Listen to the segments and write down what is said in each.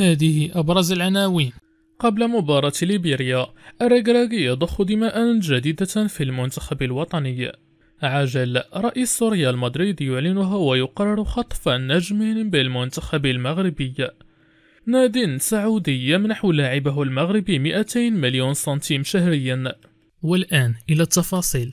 هذه أبرز العناوين قبل مباراة ليبيريا أريغراغي يضخ دماء جديدة في المنتخب الوطني عجل رئيس ريال مدريد يعلنها ويقرر خطف نجم بالمنتخب المغربي ناد سعودي يمنح لاعبه المغربي 200 مليون سنتيم شهريا والآن إلى التفاصيل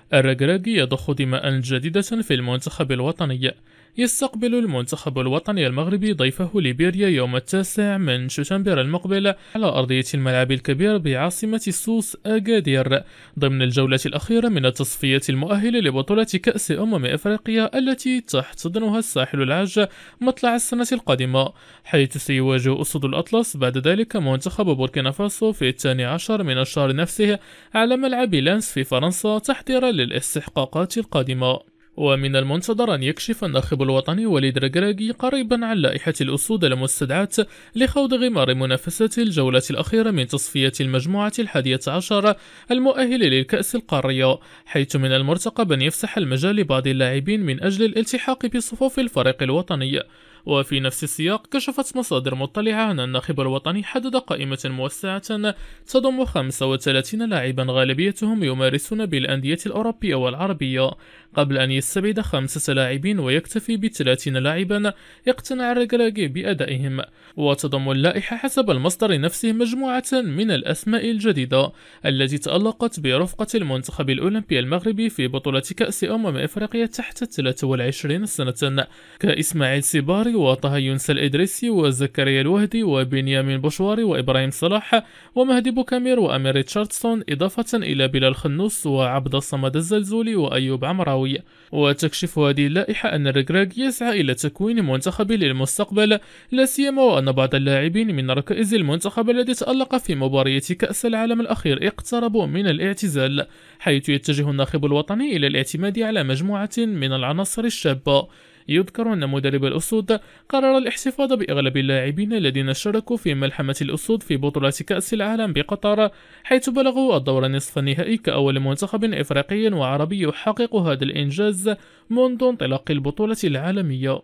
الرجراجي يضخ دماء جديدة في المنتخب الوطني يستقبل المنتخب الوطني المغربي ضيفه ليبيريا يوم التاسع من شتنبر المقبل على أرضية الملعب الكبير بعاصمة سوس أكادير ضمن الجولة الأخيرة من التصفية المؤهلة لبطولة كأس أمم أفريقيا التي تحتضنها الساحل العاج مطلع السنة القادمة حيث سيواجه أسود الأطلس بعد ذلك منتخب بوركينا فاسو في الثاني عشر من الشهر نفسه على ملعب لانس في فرنسا تحضيرا للاستحقاقات القادمة ومن المنتظر أن يكشف الناخب الوطني وليد رجراجي قريبا عن لائحة الأسود المستدعاة لخوض غمار منافسة الجولة الأخيرة من تصفية المجموعة الحادية عشر المؤهلة للكأس القارية حيث من المرتقب أن يفسح المجال لبعض اللاعبين من أجل الالتحاق بصفوف الفريق الوطني وفي نفس السياق كشفت مصادر مطلعة عن الناخب الوطني حدد قائمة موسعة تضم 35 لاعبا غالبيتهم يمارسون بالأندية الأوروبية والعربية قبل أن يستبعد خمسة لاعبين ويكتفي بثلاثين لاعبا يقتنع الرجلاجي بأدائهم وتضم اللائحة حسب المصدر نفسه مجموعة من الأسماء الجديدة التي تألقت برفقة المنتخب الأولمبي المغربي في بطولة كأس أمم إفريقيا تحت 23 سنة كإسماعيل سيباري البصري وطه يونس الإدريسي وزكريا الوهدي وبنيامين بوشواري وإبراهيم صلاح ومهدي بوكامير وأمير ريتشاردسون إضافة إلى بلال خنوس وعبد الصمد الزلزولي وأيوب عمراوي وتكشف هذه اللائحة أن الركراك يسعى إلى تكوين منتخب للمستقبل لا سيما وأن بعض اللاعبين من ركائز المنتخب الذي تألق في مباراة كأس العالم الأخير اقتربوا من الاعتزال حيث يتجه الناخب الوطني إلى الاعتماد على مجموعة من العناصر الشابة يذكر أن مدرب الأسود قرر الاحتفاظ بأغلب اللاعبين الذين شاركوا في ملحمة الأسود في بطولة كأس العالم بقطر حيث بلغوا الدور نصف النهائي كأول منتخب إفريقي وعربي يحقق هذا الإنجاز منذ انطلاق البطولة العالمية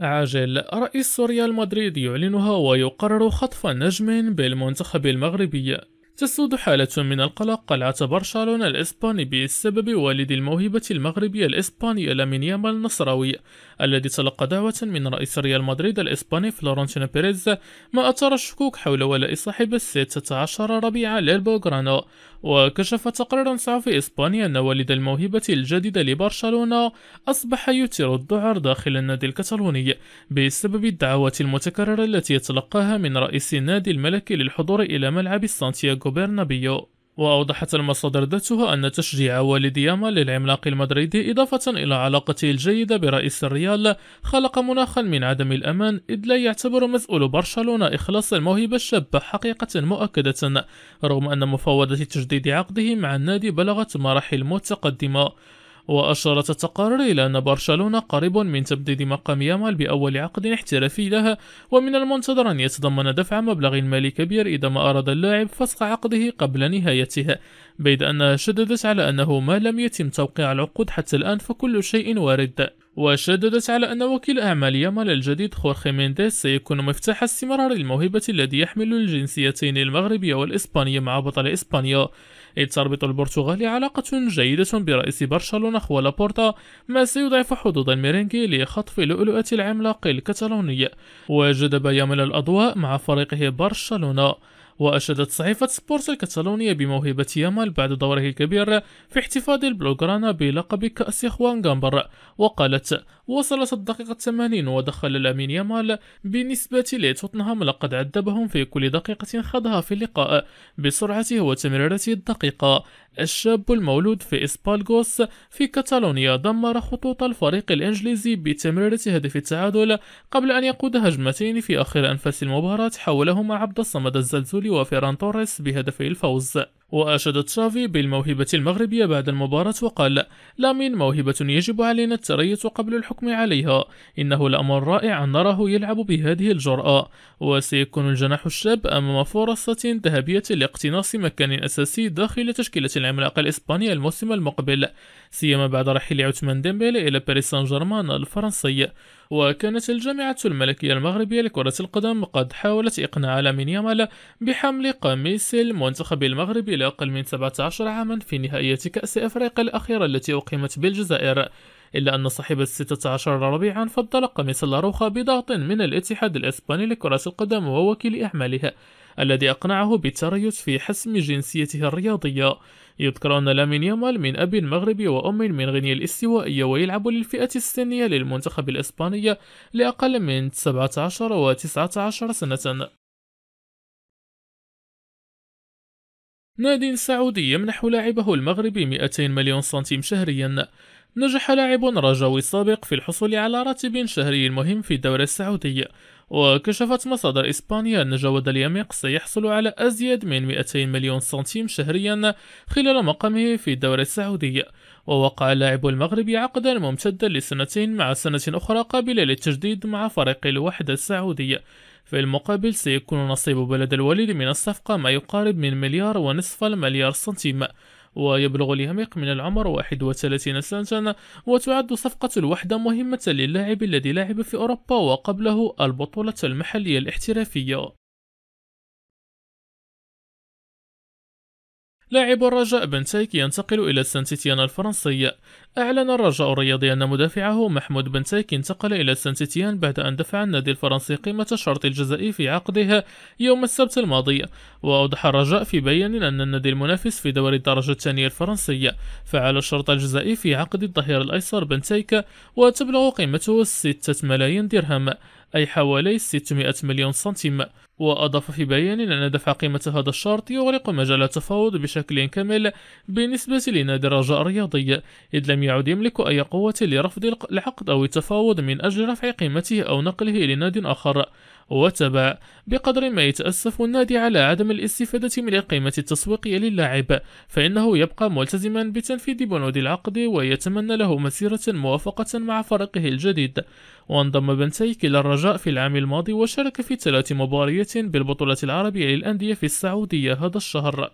عاجل رئيس ريال مدريد يعلنها ويقرر خطف نجم بالمنتخب المغربي تسود حالة من القلق قلعة برشلونة الإسباني بسبب والد الموهبة المغربية الإسبانية لامين يامال النصراوي الذي تلقى دعوة من رئيس ريال مدريد الإسباني فلورنتينو بيريز ما أثار الشكوك حول ولاء صاحب الستة 16 ربيع للبوغرانو وكشف تقرير صحفي إسباني أن والد الموهبة الجديدة لبرشلونة أصبح يثير الذعر داخل النادي الكتالوني بسبب الدعوات المتكررة التي يتلقاها من رئيس النادي الملكي للحضور إلى ملعب سانتياغو برنابيو وأوضحت المصادر ذاتها أن تشجيع والدياما للعملاق المدريدي إضافة إلى علاقته الجيدة برئيس الريال خلق مناخا من عدم الأمان إذ لا يعتبر مسؤول برشلونة إخلاص الموهبة الشابة حقيقة مؤكدة رغم أن مفاوضة تجديد عقده مع النادي بلغت مراحل متقدمة وأشارت التقارير إلى أن برشلونة قريب من تبديد مقام يامال بأول عقد احترافي لها ومن المنتظر أن يتضمن دفع مبلغ مالي كبير إذا ما أراد اللاعب فسخ عقده قبل نهايتها بيد أنها شددت على أنه ما لم يتم توقيع العقود حتى الآن فكل شيء وارد وشددت على أن وكيل أعمال يامال الجديد خورخي مينديز سيكون مفتاح استمرار الموهبة الذي يحمل الجنسيتين المغربية والإسبانية مع بطل إسبانيا إذ تربط البرتغال علاقة جيدة برئيس برشلونة خوالا لابورتا ما سيضعف حدود الميرينغي لخطف لؤلؤة العملاق الكتالوني وجذب يامل الأضواء مع فريقه برشلونة وأشادت صحيفة سبورس الكتالونية بموهبة يامال بعد دوره الكبير في احتفاظ البلوغرانا بلقب كأس إخوان غامبر وقالت وصلت الدقيقة 80 ودخل الأمين يامال بالنسبة لتوتنهام لقد عذبهم في كل دقيقة خاضها في اللقاء بسرعته وتمريرته الدقيقة الشاب المولود في إسبالغوس في كتالونيا دمر خطوط الفريق الإنجليزي بتمريرة هدف التعادل قبل أن يقود هجمتين في آخر أنفاس المباراة حولهما عبد الصمد الزلزولي وفيران توريس بهدفي الفوز وأشاد تشافي بالموهبة المغربية بعد المباراة وقال لامين موهبة يجب علينا التريث قبل الحكم عليها إنه الأمر رائع أن نراه يلعب بهذه الجرأة وسيكون الجناح الشاب أمام فرصة ذهبية لاقتناص مكان أساسي داخل تشكيلة العملاق الإسباني الموسم المقبل سيما بعد رحيل عثمان ديمبيلي إلى باريس سان جيرمان الفرنسي وكانت الجامعة الملكية المغربية لكرة القدم قد حاولت إقناع لامين يامال بحمل قميص المنتخب المغربي إلى أقل من 17 عاما في نهائية كأس أفريقيا الأخيرة التي أقيمت بالجزائر إلا أن صاحب 16 ربيعا فضل قميص لاروخا بضغط من الاتحاد الإسباني لكرة القدم ووكيل أعمالها الذي أقنعه بالتريث في حسم جنسيته الرياضية يذكر أن لامين يامال من أب مغربي وأم من غينيا الاستوائية ويلعب للفئة السنية للمنتخب الإسباني لأقل من 17 و 19 سنة نادي سعودي يمنح لاعبه المغربي 200 مليون سنتيم شهريا نجح لاعب رجاوي سابق في الحصول على راتب شهري مهم في الدوري السعودي وكشفت مصادر إسبانيا أن جواد اليميق سيحصل على أزيد من 200 مليون سنتيم شهريا خلال مقامه في الدوري السعودي ووقع اللاعب المغربي عقدا ممتدا لسنتين مع سنة أخرى قابلة للتجديد مع فريق الوحدة السعودية في المقابل سيكون نصيب بلد الوليد من الصفقة ما يقارب من مليار ونصف المليار سنتيم ويبلغ اليميق من العمر 31 سنة وتعد صفقة الوحدة مهمة للاعب الذي لعب في أوروبا وقبله البطولة المحلية الاحترافية لاعب الرجاء بنتايك ينتقل إلى سانتيتيان الفرنسي أعلن الرجاء الرياضي أن مدافعه محمود بنتايك انتقل إلى سانتيتيان بعد أن دفع النادي الفرنسي قيمة الشرط الجزائي في عقده يوم السبت الماضي وأوضح الرجاء في بيان أن النادي المنافس في دوري الدرجة الثانية الفرنسية فعل الشرط الجزائي في عقد الظهير الأيسر بنتايك وتبلغ قيمته 6 ملايين درهم أي حوالي 600 مليون سنتيم وأضاف في بيان أن دفع قيمة هذا الشرط يغرق مجال التفاوض بشكل كامل بالنسبة لنادي الرجاء الرياضي إذ لم يعد يملك أي قوة لرفض العقد أو التفاوض من أجل رفع قيمته أو نقله إلى نادي آخر وتبع بقدر ما يتأسف النادي على عدم الاستفادة من القيمة التسويقية للاعب فإنه يبقى ملتزما بتنفيذ بنود العقد ويتمنى له مسيرة موافقة مع فريقه الجديد وانضم بنتيك إلى الرجاء في العام الماضي وشارك في ثلاث مباريات بالبطولة العربية للأندية في السعودية هذا الشهر